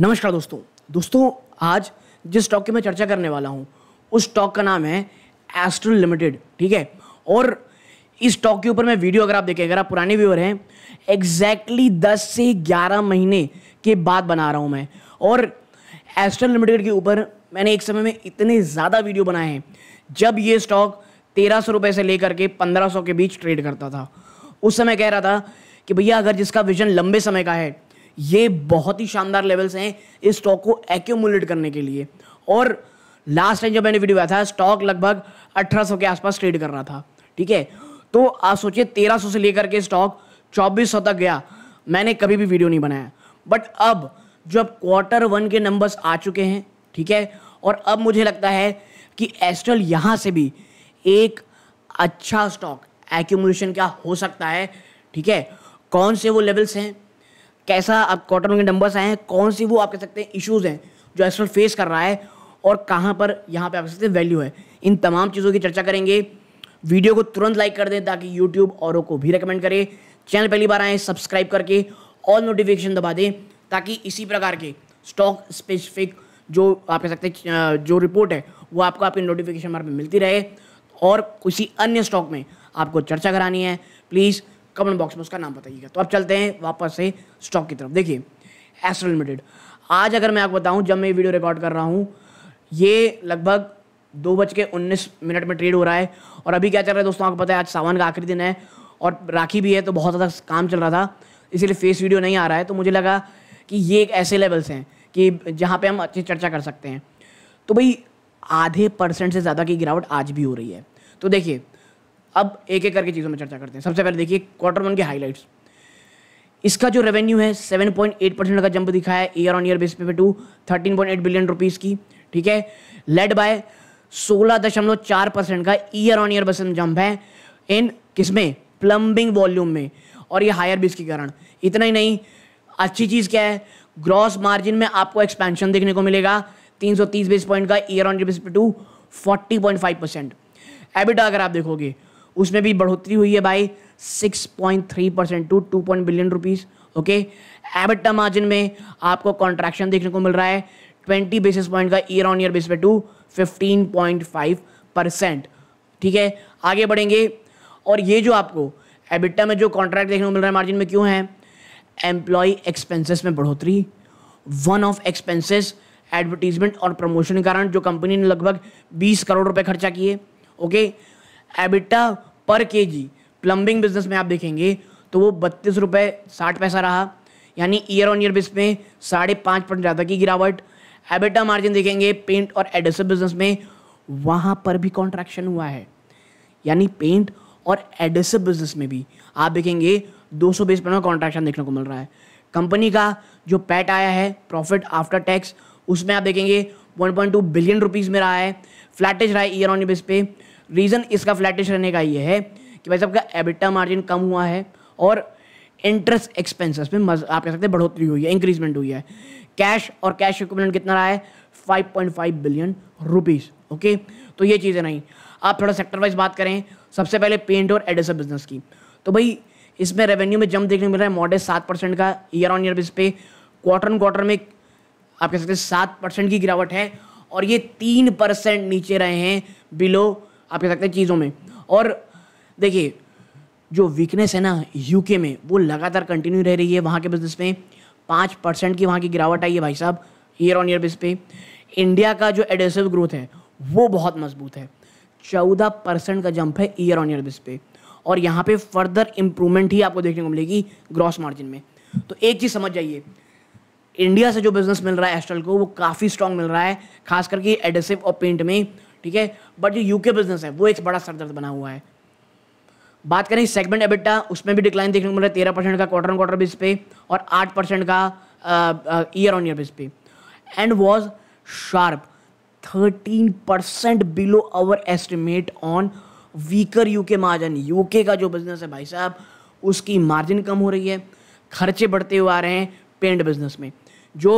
नमस्कार दोस्तों दोस्तों आज जिस स्टॉक की मैं चर्चा करने वाला हूँ उस स्टॉक का नाम है एस्ट्रल लिमिटेड ठीक है और इस स्टॉक के ऊपर मैं वीडियो अगर आप देखें अगर आप पुराने व्यूअर हैं एग्जैक्टली 10 से 11 महीने के बाद बना रहा हूँ मैं और एस्ट्रल लिमिटेड के ऊपर मैंने एक समय में इतने ज़्यादा वीडियो बनाए हैं जब ये स्टॉक तेरह सौ रुपये से लेकर के पंद्रह सौ के बीच ट्रेड करता था उस समय कह रहा था कि भैया अगर जिसका विजन लंबे समय का है ये बहुत ही शानदार लेवल्स हैं इस स्टॉक को एक्यूमुलेट करने के लिए और लास्ट टाइम जब मैंने वीडियो आया था स्टॉक लगभग 1800 के आसपास ट्रेड कर रहा था ठीक है तो आप सोचिए 1300 से लेकर के स्टॉक 2400 तक गया मैंने कभी भी वीडियो नहीं बनाया बट अब जब क्वार्टर वन के नंबर्स आ चुके हैं ठीक है और अब मुझे लगता है कि एस्ट्रल यहाँ से भी एक अच्छा स्टॉक एक्यूमुलेशन क्या हो सकता है ठीक है कौन से वो लेवल्स हैं कैसा आप कॉटन के नंबर्स आए हैं कौन सी वो आप कह सकते हैं इशूज़ हैं जो एस्ट्रल फेस कर रहा है और कहाँ पर यहाँ पे आप कह सकते हैं वैल्यू है इन तमाम चीज़ों की चर्चा करेंगे वीडियो को तुरंत लाइक कर दें ताकि यूट्यूब औरों को भी रिकमेंड करें चैनल पहली बार आएँ सब्सक्राइब करके ऑल नोटिफिकेशन दबा दें ताकि इसी प्रकार के स्टॉक स्पेसिफिक जो आप कह सकते हैं जो रिपोर्ट है वो आपको आपकी नोटिफिकेशन में मिलती रहे और किसी अन्य स्टॉक में आपको चर्चा करानी है प्लीज़ कमेंट बॉक्स में उसका नाम बताइएगा तो अब चलते हैं वापस से स्टॉक की तरफ देखिए एस्ट्रो लिमिटेड आज अगर मैं आपको बताऊं जब मैं ये वीडियो रिकॉर्ड कर रहा हूँ ये लगभग दो बज के उन्नीस मिनट में ट्रेड हो रहा है और अभी क्या चल रहा है दोस्तों आपको पता है आज सावन का आखिरी दिन है और राखी भी है तो बहुत ज़्यादा काम चल रहा था इसीलिए फेस वीडियो नहीं आ रहा है तो मुझे लगा कि ये एक ऐसे लेवल्स हैं कि जहाँ पे हम अच्छी चर्चा कर सकते हैं तो भाई आधे परसेंट से ज़्यादा की गिरावट आज भी हो रही है तो देखिए अब एक एक करके चीज़ों में चर्चा करते हैं सबसे पहले देखिए क्वार्टर वन के हाईलाइट्स इसका जो रेवेन्यू है 7.8 परसेंट का जंप दिखा है ईयर ऑन ईयर बेस पे टू 13.8 बिलियन रुपीस की ठीक है लेड बाय 16.4 परसेंट का year on year base jump है इन किसमें प्लम्बिंग वॉल्यूम में और ये हायर बेस के कारण इतना ही नहीं अच्छी चीज़ क्या है ग्रॉस मार्जिन में आपको एक्सपेंशन देखने को मिलेगा 330 बेस पॉइंट का ईयर ऑन ईयर बेस पे टू 40.5 परसेंट एबिटा अगर आप देखोगे उसमें भी बढ़ोतरी हुई है by 6.3 percent to two point billion rupees okay EBITDA margin में आपको कॉन्ट्रैक्शन देखने को मिल रहा है ट्वेंटी बेसिस पॉइंट का ईयर ऑन ईयर बेस पे to fifteen point five percent ठीक है आगे बढ़ेंगे और ये जो आपको एबिटा में जो कॉन्ट्रैक्ट देखने को मिल रहा है मार्जिन में क्यों है एम्प्लॉय एक्सपेंसिस में बढ़ोतरी वन ऑफ एक्सपेंसिस एडवर्टीजमेंट और प्रमोशन के कारण जो कंपनी ने लगभग 20 करोड़ रुपए खर्चा किए ओके okay? एबिटा पर के जी प्लम्बिंग बिजनेस में आप देखेंगे तो वो बत्तीस रुपये साठ पैसा रहा यानी ईयर ऑन ईयर बेस में साढ़े पाँच परसेंट ज़्यादा की गिरावट एबिटा मार्जिन देखेंगे पेंट और एडेसिव बिजनेस में वहाँ पर भी कॉन्ट्रैक्शन हुआ है यानी पेंट और एडेसिव बिजनेस में भी आप देखेंगे 200 बेस पॉइंट का कॉन्ट्रैक्शन देखने को मिल रहा है कंपनी का जो पैट आया है प्रॉफिट आफ्टर टैक्स उसमें आप देखेंगे 1.2 बिलियन रुपीज़ में रहा है फ्लैटेज रहा है ईयर ऑन ईयर बेस पे रीज़न इसका फ्लैटिश रहने का ये है कि भाई सबका एबिटा मार्जिन कम हुआ है और इंटरेस्ट एक्सपेंसेस में मज, आप कह सकते हैं बढ़ोतरी हुई है इंक्रीजमेंट हुई है कैश और कैश इक्विपमेंट कितना रहा है 5.5 बिलियन रुपीज़ ओके तो ये चीज़ें नहीं आप थोड़ा सेक्टर वाइज बात करें सबसे पहले पेंट और एडेसर बिजनेस की तो भाई इसमें रेवेन्यू में जम देखने को मिल रहा है मॉडल सात परसेंट का ईयर ऑन ईयर बेस पे क्वार्टर ऑन क्वार्टर में आप कह सकते हैं सात परसेंट की गिरावट है और ये तीन परसेंट नीचे रहे हैं बिलो आप कह सकते हैं चीज़ों में और देखिए जो वीकनेस है ना यूके में वो लगातार कंटिन्यू रह रही है वहाँ के बिजनेस में पाँच परसेंट की वहाँ की गिरावट आई है भाई साहब ईयर ऑन ईयर बेस पे इंडिया का जो एडेसिव ग्रोथ है वो बहुत मजबूत है चौदह परसेंट का जंप है ईयर ऑन ईयर बेस पे और यहाँ पे फर्दर इम्प्रूवमेंट ही आपको देखने को मिलेगी ग्रॉस मार्जिन में तो एक चीज़ समझ जाइए इंडिया से जो बिजनेस मिल रहा है एस्ट्रल को वो काफ़ी स्ट्रांग मिल रहा है खास करके एडेसिव और पेंट में ठीक है बट जो यूके बिजनेस है वो एक बड़ा सरदर्द बना हुआ है बात करें सेगमेंट एबिटा उसमें भी डिक्लाइन देखने को मिल रहा है तेरह परसेंट का क्वार्टर ऑन क्वार्टर बेस पे और आठ परसेंट का ईयर ऑन ईयर बेस पे and was sharp thirteen percent below our estimate on weaker UK margin UK का जो बिजनेस है भाई साहब उसकी मार्जिन कम हो रही है खर्चे बढ़ते हुए आ रहे हैं पेंट बिजनेस में जो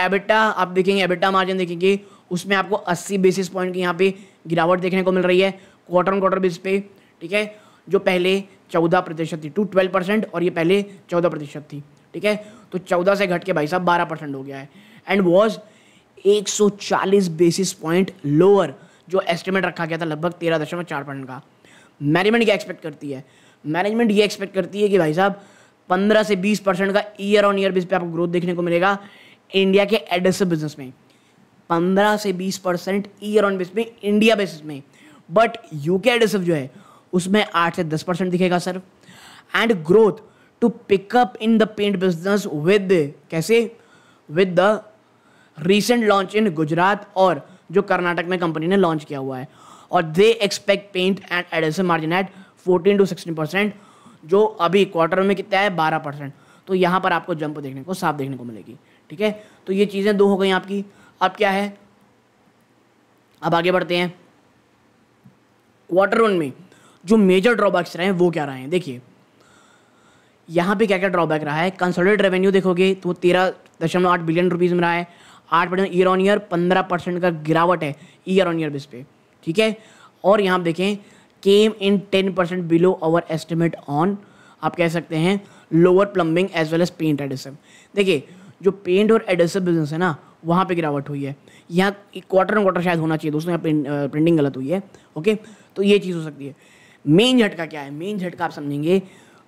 एबिटा आप देखेंगे एबिटा मार्जिन देखेंगे उसमें आपको 80 बेसिस पॉइंट की यहाँ पे गिरावट देखने को मिल रही है क्वार्टर ऑन क्वार्टर बेस पे ठीक है जो पहले चौदह प्रतिशत थी टू ट्वेल्व परसेंट और ये पहले चौदह प्रतिशत थी ठीक है तो चौदह से घट के भाई साहब बारह परसेंट हो गया है and was 140 basis point lower जो एस्टिमेट रखा गया था लगभग तेरह दशमलव चार परसेंट का मैनेजमेंट क्या एक्सपेक्ट करती है मैनेजमेंट ये एक्सपेक्ट करती है कि भाई साहब पंद्रह से बीस परसेंट का ईयर ऑन ईयर बेस पे आपको ग्रोथ देखने को मिलेगा इंडिया के एडेसिव बिजनेस में 15 से 20 परसेंट ईयर ऑन बेस में इंडिया बेसिस में बट यूके एडेसिव जो है उसमें 8 से 10 परसेंट दिखेगा sir and growth to pick up in the paint business with कैसे with the recent launch in Gujarat और जो कर्नाटक में कंपनी ने लॉन्च किया हुआ है और they expect paint and adhesive margin at fourteen to sixteen percent जो अभी क्वार्टर में कितना है बारह परसेंट तो यहाँ पर आपको जंप देखने को साफ देखने को मिलेगी ठीक है तो ये चीज़ें दो हो गई आपकी अब क्या है अब आगे बढ़ते हैं क्वार्टर वन में जो मेजर ड्रॉबैक्स रहे हैं वो क्या रहे हैं देखिए यहाँ पे क्या क्या ड्रॉबैक रहा है कंसोलिडेट रेवेन्यू देखोगे तो तेरह दशमलव आठ बिलियन रुपीज़ में रहा है आठ परसेंट ईयर ऑन ईयर पंद्रह परसेंट का गिरावट है ईयर ऑन ईयर बेस पे ठीक है और यहाँ देखें came in ten percent below our estimate on आप कह सकते हैं lower plumbing as well as paint adhesive देखिए जो पेंट और एडिसिव बिजनेस है ना वहाँ पे गिरावट हुई है यहाँ क्वार्टर एंड क्वार्टर शायद होना चाहिए दोस्तों यहाँ प्रिंटिंग गलत हुई है ओके तो ये चीज़ हो सकती है मेन झटका क्या है मेन झटका आप समझेंगे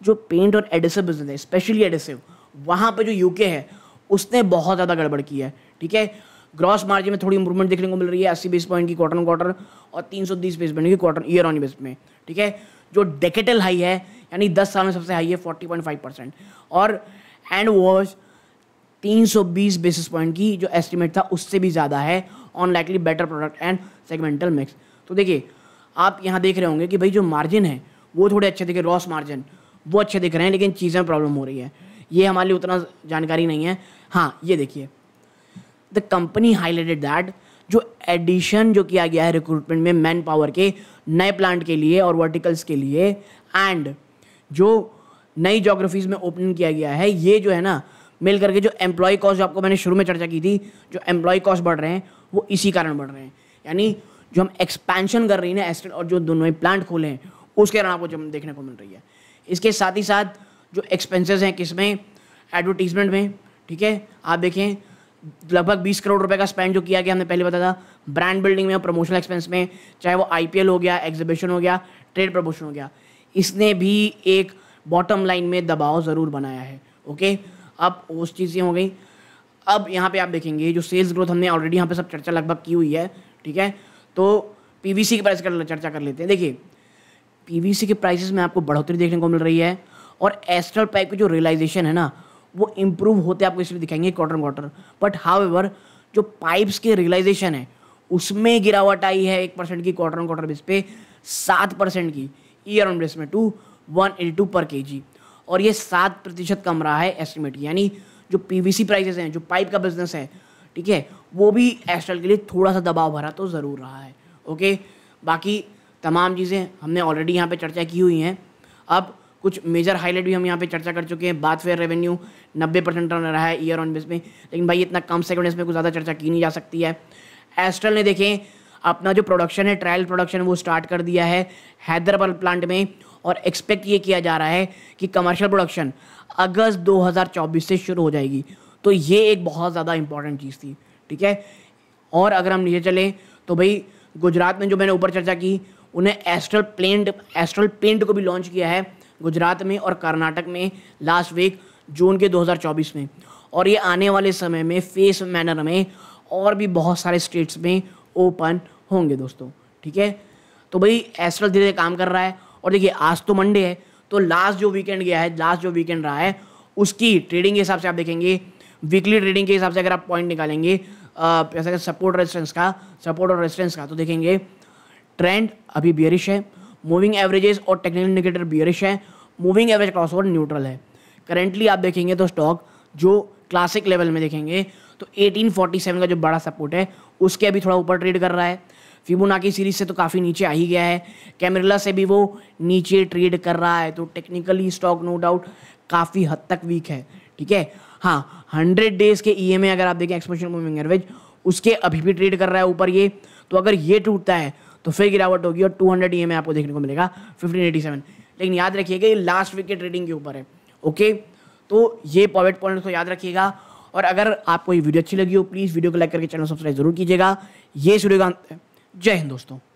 जो पेंट और एडिसिव बिजनेस है स्पेशली एडिसिव वहाँ पर जो यूके है उसने बहुत ज़्यादा गड़बड़ की है ठीक है ग्रॉस मार्जिन में थोड़ी इंप्रूवमेंट देखने को मिल रही है अस्सी बेस पॉइंट की क्वार्टर क्वार्टर और तीन सौ तीस बेस पॉइंट की क्वार्टर ईयर ऑन बेस में ठीक है जो डेकेटल हाई है यानी दस साल में सबसे हाई है फोर्टी पॉइंट फाइव परसेंट और एंड वॉश 320 बेसिस पॉइंट की जो एस्टिमेट था उससे भी ज़्यादा है on likely better product and segmental mix तो देखिए आप यहाँ देख रहे होंगे कि भाई जो मार्जिन है वो थोड़े अच्छे दिखे रॉस मार्जिन वो अच्छे दिख रहे हैं लेकिन चीज़ें प्रॉब्लम हो रही है ये हमारे लिए उतना जानकारी नहीं है हाँ ये देखिए द कंपनी हाईलाइटेड दैट जो एडिशन जो किया गया है रिक्रूटमेंट में मैन पावर के नए प्लांट के लिए और वर्टिकल्स के लिए एंड जो नई जोग्राफीज़ में ओपन किया गया है ये जो है ना मिल करके जो एम्प्लॉय कॉस्ट जो आपको मैंने शुरू में चर्चा की थी जो एम्प्लॉय कॉस्ट बढ़ रहे हैं वो इसी कारण बढ़ रहे हैं यानी जो हम एक्सपेंशन कर रही हैं एस्टेट और जो दोनों प्लांट खोले हैं उसके कारण आपको जब देखने को मिल रही है इसके साथ ही साथ जो एक्सपेंसेस हैं किसमें एडवर्टीजमेंट में ठीक है आप देखें लगभग बीस करोड़ रुपए का स्पेंड जो किया गया हमने पहले बताया था ब्रांड बिल्डिंग में और प्रमोशनल एक्सपेंस में चाहे वो आई हो गया एग्जीबिशन हो गया ट्रेड प्रमोशन हो गया इसने भी एक बॉटम लाइन में दबाव ज़रूर बनाया है ओके अब उस चीज़ें हो गई अब यहाँ पे आप देखेंगे जो सेल्स ग्रोथ हमने ऑलरेडी यहाँ पे सब चर्चा लगभग की हुई है ठीक है तो पीवीसी के प्राइस का चर्चा कर लेते हैं देखिए पीवीसी के प्राइसेस में आपको बढ़ोतरी देखने को मिल रही है और एस्ट्रल पाइप की जो रियलाइजेशन है ना वो इम्प्रूव होते आपको इसलिए दिखाएंगे क्वार्टर क्वार्टर बट हाउ जो पाइप्स के रियलाइजेशन है उसमें गिरावट आई है एक परसेंट की क्वार्टर क्वार्टर बेस पे सात परसेंट की ईयर ऑन बेस में to one eighty two per K जी और ये सात प्रतिशत कम रहा है एस्टिमेट यानी जो पीवीसी प्राइसेस हैं जो पाइप का बिजनेस है ठीक है वो भी एस्ट्रल के लिए थोड़ा सा दबाव भरा तो ज़रूर रहा है ओके बाकी तमाम चीज़ें हमने ऑलरेडी यहाँ पे चर्चा की हुई हैं अब कुछ मेजर हाईलाइट भी हम यहाँ पे चर्चा कर चुके हैं बात फेयर रेवेन्यू नब्बे परसेंट रन रहा है ईयर ऑन बेस में लेकिन भाई इतना कम सेकंड इसमें कुछ ज़्यादा चर्चा की नहीं जा सकती है एस्ट्रल ने देखें अपना जो प्रोडक्शन है ट्रायल प्रोडक्शन वो स्टार्ट कर दिया है हैदराबाद प्लांट में और एक्सपेक्ट ये किया जा रहा है कि कमर्शियल प्रोडक्शन अगस्त 2024 से शुरू हो जाएगी तो ये एक बहुत ज़्यादा इंपॉर्टेंट चीज़ थी ठीक है और अगर हम नीचे चलें तो भाई गुजरात में जो मैंने ऊपर चर्चा की उन्हें एस्ट्रल प्लेंट एस्ट्रल पेंट को भी लॉन्च किया है गुजरात में और कर्नाटक में लास्ट वीक जून के 2024 में और ये आने वाले समय में फेस मैनर में और भी बहुत सारे स्टेट्स में ओपन होंगे दोस्तों ठीक है तो भाई एस्ट्रल धीरे धीरे काम कर रहा है और देखिए आज तो मंडे है तो लास्ट जो वीकेंड गया है लास्ट जो वीकेंड रहा है उसकी ट्रेडिंग के हिसाब से आप देखेंगे वीकली ट्रेडिंग के हिसाब से अगर आप पॉइंट निकालेंगे जैसा कि सपोर्ट रेजिस्टेंस का सपोर्ट और रेजिस्टेंस का तो देखेंगे ट्रेंड अभी बियरिश है मूविंग एवरेजेस और टेक्निकल इंडिकेटर बियरिश है moving average crossover neutral है करेंटली आप देखेंगे तो स्टॉक जो क्लासिक लेवल में देखेंगे तो 1847 का जो बड़ा सपोर्ट है उसके अभी थोड़ा ऊपर ट्रेड कर रहा है फिबोनाकी सीरीज से तो काफ़ी नीचे आ ही गया है कैमरेला से भी वो नीचे ट्रेड कर रहा है तो टेक्निकली स्टॉक नो डाउट काफ़ी हद तक वीक है ठीक है हाँ हंड्रेड डेज के ई e अगर आप देखें एक्सपेंशन मूविंग एवरेज उसके अभी भी ट्रेड कर रहा है ऊपर ये तो अगर ये टूटता है तो फिर गिरावट होगी और 200 हंड्रेड ई आपको देखने को मिलेगा 1587 लेकिन याद रखिएगा ये लास्ट वीक के ट्रेडिंग के ऊपर है ओके तो ये पॉइंट को याद रखिएगा और अगर आपको ये वीडियो अच्छी लगी हो प्लीज़ वीडियो को लाइक करके चैनल सब्सक्राइब जरूर कीजिएगा ये सूर्यकांत है जय हिंद दोस्तों